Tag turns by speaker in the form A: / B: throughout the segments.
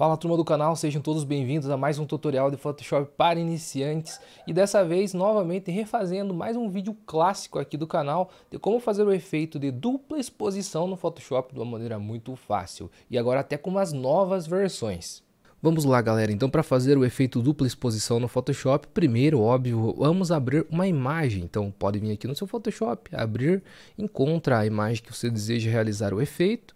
A: Fala turma do canal, sejam todos bem-vindos a mais um tutorial de Photoshop para iniciantes e dessa vez novamente refazendo mais um vídeo clássico aqui do canal de como fazer o efeito de dupla exposição no Photoshop de uma maneira muito fácil e agora até com umas novas versões. Vamos lá galera, então para fazer o efeito dupla exposição no Photoshop, primeiro, óbvio, vamos abrir uma imagem. Então pode vir aqui no seu Photoshop, abrir, encontra a imagem que você deseja realizar o efeito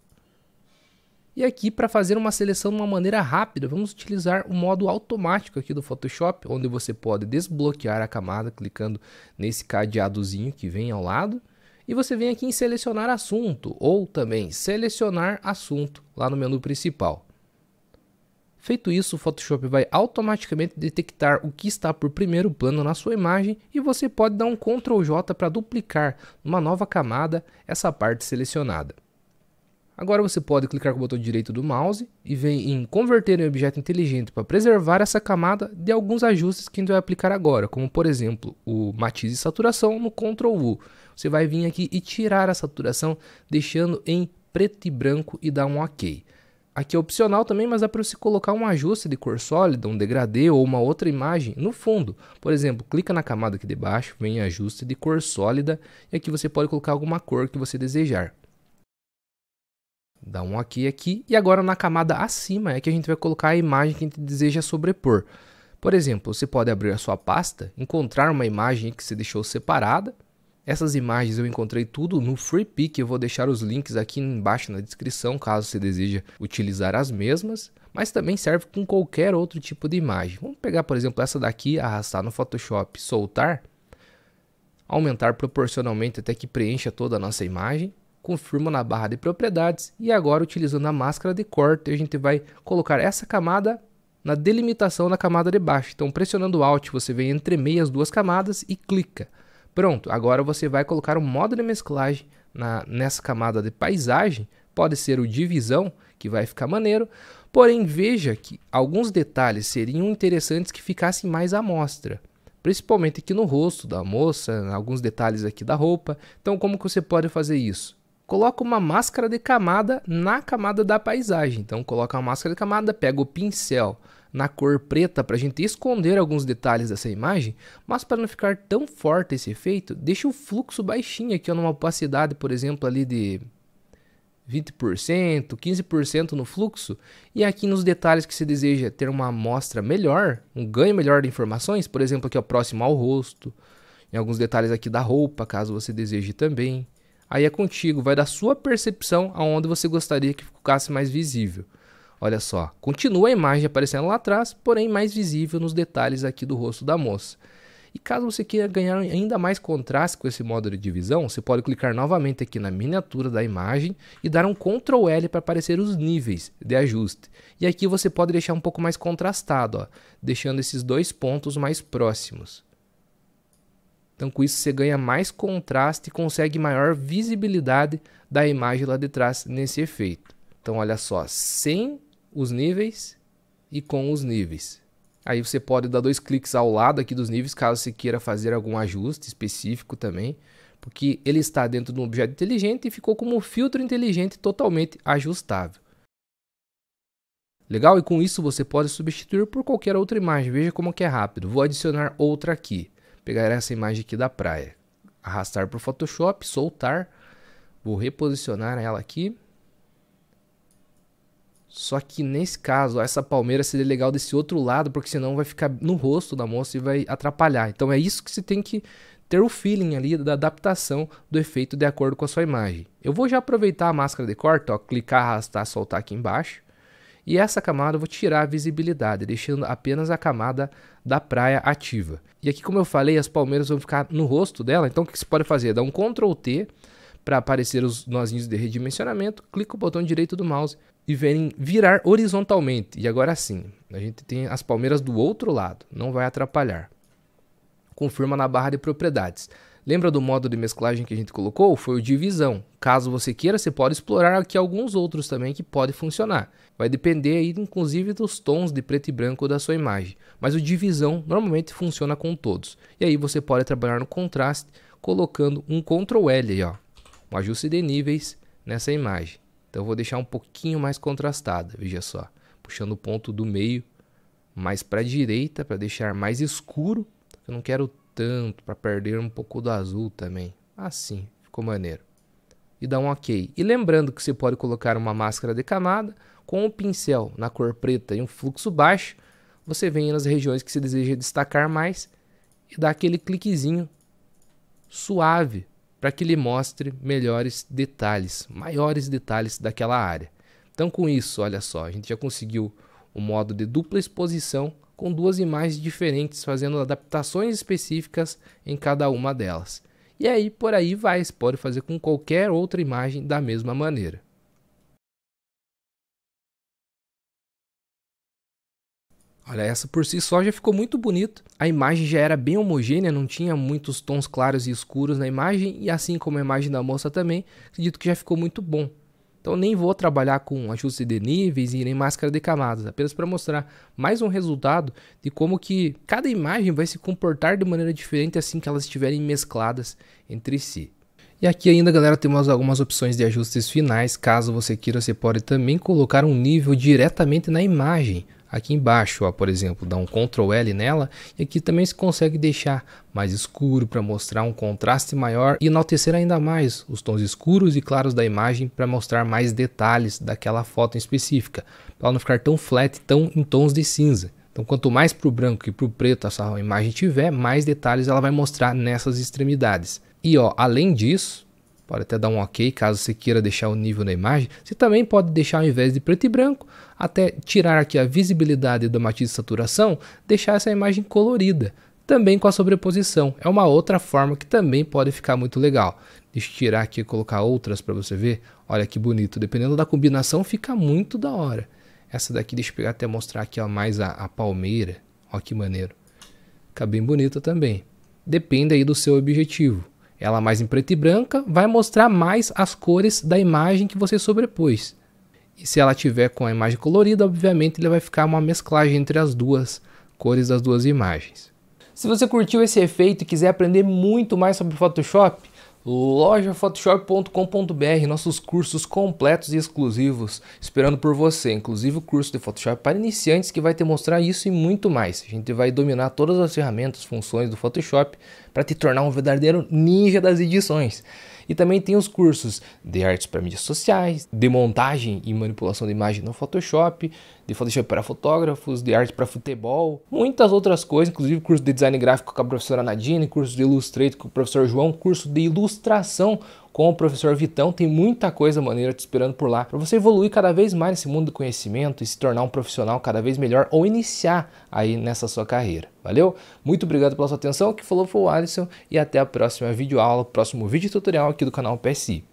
A: e aqui para fazer uma seleção de uma maneira rápida, vamos utilizar o modo automático aqui do Photoshop, onde você pode desbloquear a camada clicando nesse cadeadozinho que vem ao lado. E você vem aqui em selecionar assunto, ou também selecionar assunto, lá no menu principal. Feito isso, o Photoshop vai automaticamente detectar o que está por primeiro plano na sua imagem e você pode dar um Ctrl J para duplicar numa nova camada essa parte selecionada. Agora você pode clicar com o botão direito do mouse e vem em converter em objeto inteligente para preservar essa camada de alguns ajustes que a gente vai aplicar agora, como por exemplo o matiz e saturação no Ctrl U. Você vai vir aqui e tirar a saturação deixando em preto e branco e dar um OK. Aqui é opcional também, mas dá para você colocar um ajuste de cor sólida, um degradê ou uma outra imagem no fundo. Por exemplo, clica na camada aqui de baixo, vem ajuste de cor sólida e aqui você pode colocar alguma cor que você desejar. Dá um aqui e aqui. E agora na camada acima é que a gente vai colocar a imagem que a gente deseja sobrepor. Por exemplo, você pode abrir a sua pasta, encontrar uma imagem que você deixou separada. Essas imagens eu encontrei tudo no FreePic, eu vou deixar os links aqui embaixo na descrição, caso você deseja utilizar as mesmas. Mas também serve com qualquer outro tipo de imagem. Vamos pegar, por exemplo, essa daqui, arrastar no Photoshop, soltar. Aumentar proporcionalmente até que preencha toda a nossa imagem confirma na barra de propriedades e agora utilizando a máscara de corte a gente vai colocar essa camada na delimitação da camada de baixo. Então pressionando Alt você vem entre meias duas camadas e clica. Pronto, agora você vai colocar um modo de mesclagem na, nessa camada de paisagem, pode ser o divisão, que vai ficar maneiro, porém veja que alguns detalhes seriam interessantes que ficassem mais à mostra principalmente aqui no rosto da moça, alguns detalhes aqui da roupa. Então, como que você pode fazer isso? coloca uma máscara de camada na camada da paisagem. Então coloca uma máscara de camada, pega o pincel na cor preta para a gente esconder alguns detalhes dessa imagem, mas para não ficar tão forte esse efeito, deixa o fluxo baixinho aqui, ó, numa opacidade, por exemplo, ali de 20%, 15% no fluxo, e aqui nos detalhes que você deseja ter uma amostra melhor, um ganho melhor de informações, por exemplo, aqui ó, próximo ao rosto, em alguns detalhes aqui da roupa, caso você deseje também aí é contigo, vai da sua percepção aonde você gostaria que ficasse mais visível. Olha só, continua a imagem aparecendo lá atrás, porém mais visível nos detalhes aqui do rosto da moça. E caso você queira ganhar ainda mais contraste com esse modo de divisão, você pode clicar novamente aqui na miniatura da imagem e dar um Ctrl L para aparecer os níveis de ajuste. E aqui você pode deixar um pouco mais contrastado, ó, deixando esses dois pontos mais próximos. Então, com isso, você ganha mais contraste e consegue maior visibilidade da imagem lá de trás nesse efeito. Então, olha só, sem os níveis e com os níveis. Aí você pode dar dois cliques ao lado aqui dos níveis, caso você queira fazer algum ajuste específico também, porque ele está dentro de um objeto inteligente e ficou como um filtro inteligente totalmente ajustável. Legal? E com isso você pode substituir por qualquer outra imagem. Veja como que é rápido. Vou adicionar outra aqui pegar essa imagem aqui da praia, arrastar para o Photoshop, soltar, vou reposicionar ela aqui. Só que nesse caso, essa palmeira seria legal desse outro lado, porque senão vai ficar no rosto da moça e vai atrapalhar. Então é isso que você tem que ter o feeling ali da adaptação do efeito de acordo com a sua imagem. Eu vou já aproveitar a máscara de corte, ó, clicar, arrastar, soltar aqui embaixo. E essa camada eu vou tirar a visibilidade, deixando apenas a camada da praia ativa. E aqui, como eu falei, as palmeiras vão ficar no rosto dela, então o que você pode fazer? Dá um Ctrl T para aparecer os nozinhos de redimensionamento, clica o botão direito do mouse e vem virar horizontalmente. E agora sim, a gente tem as palmeiras do outro lado, não vai atrapalhar. Confirma na barra de propriedades. Lembra do modo de mesclagem que a gente colocou? Foi o divisão. Caso você queira, você pode explorar aqui alguns outros também que podem funcionar. Vai depender aí, inclusive, dos tons de preto e branco da sua imagem. Mas o divisão normalmente funciona com todos. E aí você pode trabalhar no contraste colocando um Ctrl L aí, ó. Um ajuste de níveis nessa imagem. Então eu vou deixar um pouquinho mais contrastada, veja só. Puxando o ponto do meio mais para a direita para deixar mais escuro. Eu não quero tanto para perder um pouco do azul também. Assim, ficou maneiro. E dá um ok. E lembrando que você pode colocar uma máscara de camada com o um pincel na cor preta e um fluxo baixo. Você vem nas regiões que você deseja destacar mais e dá aquele cliquezinho suave para que ele mostre melhores detalhes, maiores detalhes daquela área. Então com isso, olha só, a gente já conseguiu o modo de dupla exposição com duas imagens diferentes, fazendo adaptações específicas em cada uma delas. E aí por aí vai, você pode fazer com qualquer outra imagem da mesma maneira. Olha, essa por si só já ficou muito bonito. A imagem já era bem homogênea, não tinha muitos tons claros e escuros na imagem, e assim como a imagem da moça também, acredito que já ficou muito bom. Então nem vou trabalhar com ajuste de níveis e nem máscara de camadas, apenas para mostrar mais um resultado de como que cada imagem vai se comportar de maneira diferente assim que elas estiverem mescladas entre si. E aqui ainda, galera, temos algumas opções de ajustes finais. Caso você queira, você pode também colocar um nível diretamente na imagem aqui embaixo, ó, por exemplo, dá um Ctrl L nela e aqui também se consegue deixar mais escuro para mostrar um contraste maior e enaltecer ainda mais os tons escuros e claros da imagem para mostrar mais detalhes daquela foto em específica, para não ficar tão flat, tão em tons de cinza. Então, quanto mais para o branco e para o preto essa imagem tiver, mais detalhes ela vai mostrar nessas extremidades. E ó, além disso, pode até dar um ok caso você queira deixar o nível na imagem. Você também pode deixar ao invés de preto e branco, até tirar aqui a visibilidade da matiz de saturação, deixar essa imagem colorida. Também com a sobreposição, é uma outra forma que também pode ficar muito legal. Deixa eu tirar aqui e colocar outras para você ver. Olha que bonito, dependendo da combinação fica muito da hora. Essa daqui deixa eu pegar até mostrar aqui ó, mais a, a palmeira, olha que maneiro. Fica bem bonita também. Depende aí do seu objetivo. Ela mais em preto e branca vai mostrar mais as cores da imagem que você sobrepôs. E se ela tiver com a imagem colorida, obviamente ele vai ficar uma mesclagem entre as duas cores das duas imagens. Se você curtiu esse efeito e quiser aprender muito mais sobre Photoshop, lojaphotoshop.com.br nossos cursos completos e exclusivos esperando por você, inclusive o curso de Photoshop para iniciantes que vai te mostrar isso e muito mais. A gente vai dominar todas as ferramentas, funções do Photoshop para te tornar um verdadeiro ninja das edições. E também tem os cursos de artes para mídias sociais, de montagem e manipulação de imagem no Photoshop, de Photoshop para fotógrafos, de arte para futebol, muitas outras coisas, inclusive curso de design gráfico com a professora Nadine, curso de Illustrator com o professor João, curso de ilustração com o professor Vitão. Tem muita coisa maneira te esperando por lá para você evoluir cada vez mais nesse mundo do conhecimento e se tornar um profissional cada vez melhor ou iniciar aí nessa sua carreira. Valeu? Muito obrigado pela sua atenção. O que falou foi o Alisson e até a próxima videoaula, próximo vídeo tutorial aqui do canal PSI.